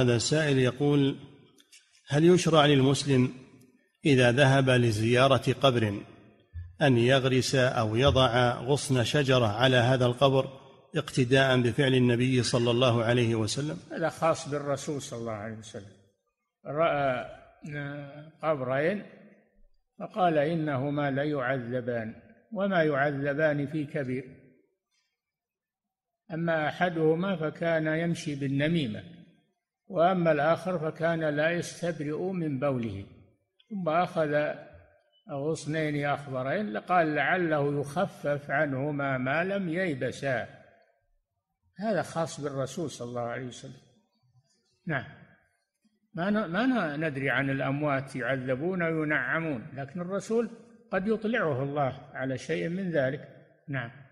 هذا السائل يقول هل يشرع للمسلم إذا ذهب لزيارة قبر أن يغرس أو يضع غصن شجرة على هذا القبر اقتداء بفعل النبي صلى الله عليه وسلم هذا خاص بالرسول صلى الله عليه وسلم رأى قبرين فقال إنهما ليعذبان وما يعذبان في كبير أما أحدهما فكان يمشي بالنميمة وأما الآخر فكان لا يستبرئ من بوله ثم أخذ غصنين أخضرين لقال لعله يخفف عنهما ما لم ييبسا هذا خاص بالرسول صلى الله عليه وسلم نعم ما ما ندري عن الأموات يعذبون وينعمون لكن الرسول قد يطلعه الله على شيء من ذلك نعم